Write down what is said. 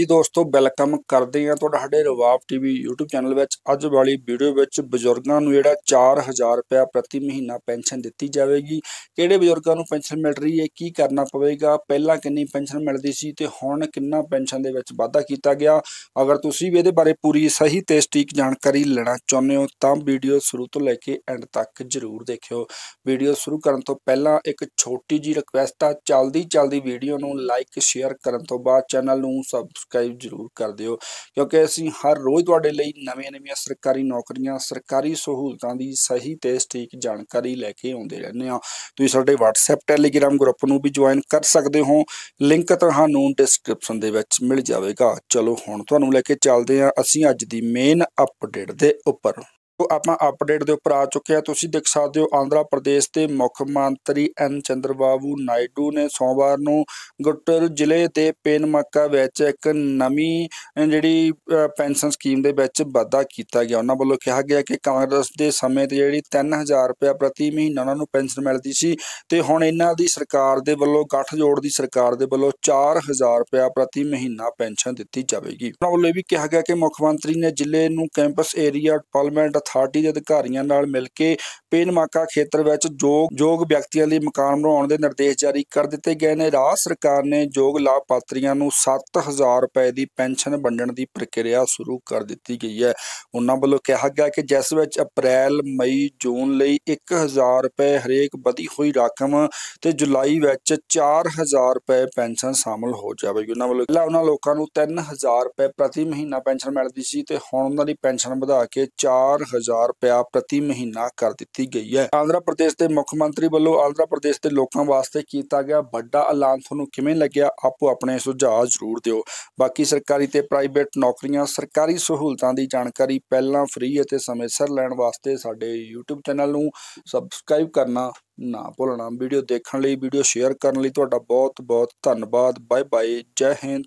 ਜੀ ਦੋਸਤੋ ਵੈਲਕਮ ਕਰਦੇ ਆ ਤੁਹਾਡਾ ਸਾਡੇ ਰਵਾਬ ਟੀਵੀ YouTube ਚੈਨਲ ਵਿੱਚ ਅੱਜ ਵਾਲੀ ਵੀਡੀਓ ਵਿੱਚ ਬਜ਼ੁਰਗਾਂ ਨੂੰ ਜਿਹੜਾ 4000 ਰੁਪਏ ਪ੍ਰਤੀ ਮਹੀਨਾ ਪੈਨਸ਼ਨ ਦਿੱਤੀ ਜਾਵੇਗੀ ਕਿਹੜੇ ਬਜ਼ੁਰਗਾਂ ਨੂੰ ਪੈਨਸ਼ਨ ਮਿਲ ਰਹੀ ਹੈ ਕੀ ਕਰਨਾ ਪਵੇਗਾ ਪਹਿਲਾਂ ਕਿੰਨੀ ਪੈਨਸ਼ਨ ਮਿਲਦੀ ਸੀ ਤੇ ਹੁਣ ਕਿੰਨਾ ਪੈਨਸ਼ਨ ਦੇ ਵਿੱਚ ਵਾਧਾ ਕੀਤਾ ਗਿਆ ਅਗਰ ਤੁਸੀਂ ਵੀ ਇਹਦੇ ਬਾਰੇ ਪੂਰੀ ਸਹੀ ਤੇ ਸਟੀਕ ਜਾਣਕਾਰੀ ਲੈਣਾ ਚਾਹੁੰਦੇ ਹੋ ਤਾਂ ਵੀਡੀਓ ਸ਼ੁਰੂ ਤੋਂ ਲੈ ਕੇ ਐਂਡ ਤੱਕ ਜ਼ਰੂਰ ਦੇਖਿਓ ਵੀਡੀਓ ਸ਼ੁਰੂ ਕਰਨ ਤੋਂ ਪਹਿਲਾਂ ਇੱਕ ਛੋਟੀ ਜੀ ਰਿਕੁਐਸਟ ਆ ਚਲਦੀ ਚਲਦੀ ਵੀਡੀਓ ਨੂੰ ਲਾਈਕ ਸ਼ੇਅਰ ਕਰਨ ਤੋਂ ਬਾਅਦ ਚੈਨਲ ਨੂੰ ਸਬਸਕ੍ਰਾਈਬ ਸਬਸਕ੍ਰਾਈਬ ਜਰੂਰ ਕਰ ਦਿਓ ਕਿਉਂਕਿ ਅਸੀਂ ਹਰ ਰੋਜ਼ ਤੁਹਾਡੇ ਲਈ ਨਵੇਂ-ਨਵੀਆਂ ਸਰਕਾਰੀ ਨੌਕਰੀਆਂ ਸਰਕਾਰੀ ਸਹੂਲਤਾਂ ਦੀ ਸਹੀ ਤੇ ਸਟੀਕ ਜਾਣਕਾਰੀ ਲੈ ਕੇ ਆਉਂਦੇ ਰਹਿੰਦੇ ਹਾਂ ਤੁਸੀਂ ਸਾਡੇ WhatsApp Telegram ਗਰੁੱਪ ਨੂੰ ਵੀ ਜੁਆਇਨ ਕਰ ਸਕਦੇ ਹੋ ਲਿੰਕ ਤੁਹਾਨੂੰ ਡਿਸਕ੍ਰਿਪਸ਼ਨ ਦੇ ਵਿੱਚ ਮਿਲ ਜਾਵੇਗਾ ਚਲੋ ਹੁਣ ਤੁਹਾਨੂੰ ਲੈ ਕੇ ਚੱਲਦੇ ਹਾਂ ਅਸੀਂ ਅੱਜ ਦੀ ਮੇਨ ਅਪਡੇਟ ਦੇ ਉੱਪਰ ਆਪਾਂ ਅਪਡੇਟ ਦੇ ਉੱਪਰ ਆ ਚੁੱਕੇ ਆ ਤੁਸੀਂ ਦੇਖ ਸਕਦੇ ਹੋ ਆਂਧਰਾ ਪ੍ਰਦੇਸ਼ ਦੇ ਮੁੱਖ ਮੰਤਰੀ ਐਨ ਚੰਦਰਬਾਬੂ ਨਾਇਡੂ ਨੇ ਸੋਮਵਾਰ ਨੂੰ ਗੁੱਟਰ ਜ਼ਿਲ੍ਹੇ ਦੇ ਪੇਨਮਾਕਾ ਵਿੱਚ ਇੱਕ ਨਵੀਂ ਜਿਹੜੀ ਪੈਨਸ਼ਨ ਸਕੀਮ ਦੇ ਵਿੱਚ ਵਾਧਾ ਕੀਤਾ ਗਿਆ ਉਹਨਾਂ ਵੱਲੋਂ ਕਿਹਾ ਗਿਆ ਕਿ ਕਾਂਗਰਸ ਦੇ ਸਮੇਂ ਤੇ ਜਿਹੜੀ 3000 ਰੁਪਏ ਪ੍ਰਤੀ ਮਹੀਨਾ ਉਹਨਾਂ ਨੂੰ ਪੈਨਸ਼ਨ ਮਿਲਦੀ ਸੀ ਤੇ ਹੁਣ ਇਹਨਾਂ ਦੀ ਸਰਕਾਰ ਦੇ ਵੱਲੋਂ ਗੱਠਜੋੜ ਦੀ ਸਰਕਾਰ ਦੇ ਵੱਲੋਂ 4000 ਰੁਪਏ ਪ੍ਰਤੀ ਮਹੀਨਾ ਪੈਨਸ਼ਨ ਦਿੱਤੀ ਜਾਵੇਗੀ ਉਹਨਾਂ ਵੱਲੋਂ ਇਹ ਵੀ ਕਿਹਾ ਗਿਆ ਕਿ ਮੁੱਖ ਮੰਤਰੀ ਨੇ ਜ਼ਿਲ੍ਹੇ ਨੂੰ ਕੈਂਪਸ ਏਰੀਆ ਡਿਵੈਲਪਮੈਂਟ ਅਥਾਰਟੀ ਦੇ ਅਧਿਕਾਰੀਆਂ ਨਾਲ ਮਿਲ ਕੇ ਪੇਨਮਾਕਾ ਖੇਤਰ ਵਿੱਚ ਜੋਗ ਜੋਗ ਵਿਅਕਤੀਆਂ ਲਈ ਮਕਾਨ ਬਣਾਉਣ ਦੇ ਨਿਰਦੇਸ਼ ਜਾਰੀ ਕਰ ਦਿੱਤੇ ਗਏ ਨੇ ਰਾਜ ਸਰਕਾਰ ਨੇ ਜੋਗ ਲਾਭਪਾਤਰੀਆਂ ਨੂੰ 7000 ਰੁਪਏ ਦੀ ਪੈਨਸ਼ਨ ਵੰਡਣ ਦੀ ਪ੍ਰਕਿਰਿਆ ਸ਼ੁਰੂ ਕਰ ਦਿੱਤੀ ਗਈ ਹੈ ਉਹਨਾਂ ਵੱਲੋਂ ਕਿਹਾ ਗਿਆ ਕਿ ਜਿਸ ਵਿੱਚ ਅਪ੍ਰੈਲ ਮਈ ਜੂਨ ਲਈ 1000 ਰੁਪਏ ਹਰੇਕ ਵਧੀ ਹੋਈ ਰਕਮ ਤੇ ਜੁਲਾਈ ਵਿੱਚ 4000 ਰੁਪਏ ਪੈਨਸ਼ਨ ਸ਼ਾਮਲ ਹੋ ਜਾਵੇਗੀ ਉਹਨਾਂ ਵੱਲੋਂ ਪਹਿਲਾਂ ਉਹਨਾਂ ਲੋਕਾਂ ਨੂੰ 3000 ਰੁਪਏ ਪ੍ਰਤੀ ਮਹੀਨਾ ਪੈਨਸ਼ਨ ਮਿਲਦੀ ਸੀ ਤੇ ਹੁਣ ਉਹਨਾਂ ਦੀ ਪੈਨਸ਼ਨ ਵਧਾ ਕੇ 4000 1000 ਰੁਪਿਆ ਪ੍ਰਤੀ ਮਹੀਨਾ ਕਰ ਦਿੱਤੀ ਗਈ ਹੈ ਆਂਧਰਾ ਪ੍ਰਦੇਸ਼ ਦੇ ਮੁੱਖ ਮੰਤਰੀ ਵੱਲੋਂ ਆਂਧਰਾ ਪ੍ਰਦੇਸ਼ ਦੇ ਲੋਕਾਂ ਵਾਸਤੇ ਕੀਤਾ ਗਿਆ ਵੱਡਾ ਐਲਾਨ ਤੁਹਾਨੂੰ ਕਿਵੇਂ ਲੱਗਿਆ ਆਪੋ ਆਪਣੇ ਸੁਝਾਅ ਜ਼ਰੂਰ ਦਿਓ ਬਾਕੀ ਸਰਕਾਰੀ ਤੇ ਪ੍ਰਾਈਵੇਟ ਨੌਕਰੀਆਂ ਸਰਕਾਰੀ ਸਹੂਲਤਾਂ ਦੀ ਜਾਣਕਾਰੀ ਪਹਿਲਾਂ ਫ੍ਰੀ ਅਤੇ ਸਮੇਂ ਸਿਰ ਲੈਣ ਵਾਸਤੇ ਸਾਡੇ YouTube ਚੈਨਲ ਨੂੰ ਸਬਸਕ੍ਰਾਈਬ ਕਰਨਾ ਨਾ ਭੁੱਲਣਾ ਵੀਡੀਓ ਦੇਖਣ ਲਈ ਵੀਡੀਓ ਸ਼ੇਅਰ ਕਰਨ ਲਈ ਤੁਹਾਡਾ ਬਹੁਤ ਬਹੁਤ ਧੰਨਵਾਦ ਬਾਏ ਬਾਏ ਜੈ ਹਿੰਦ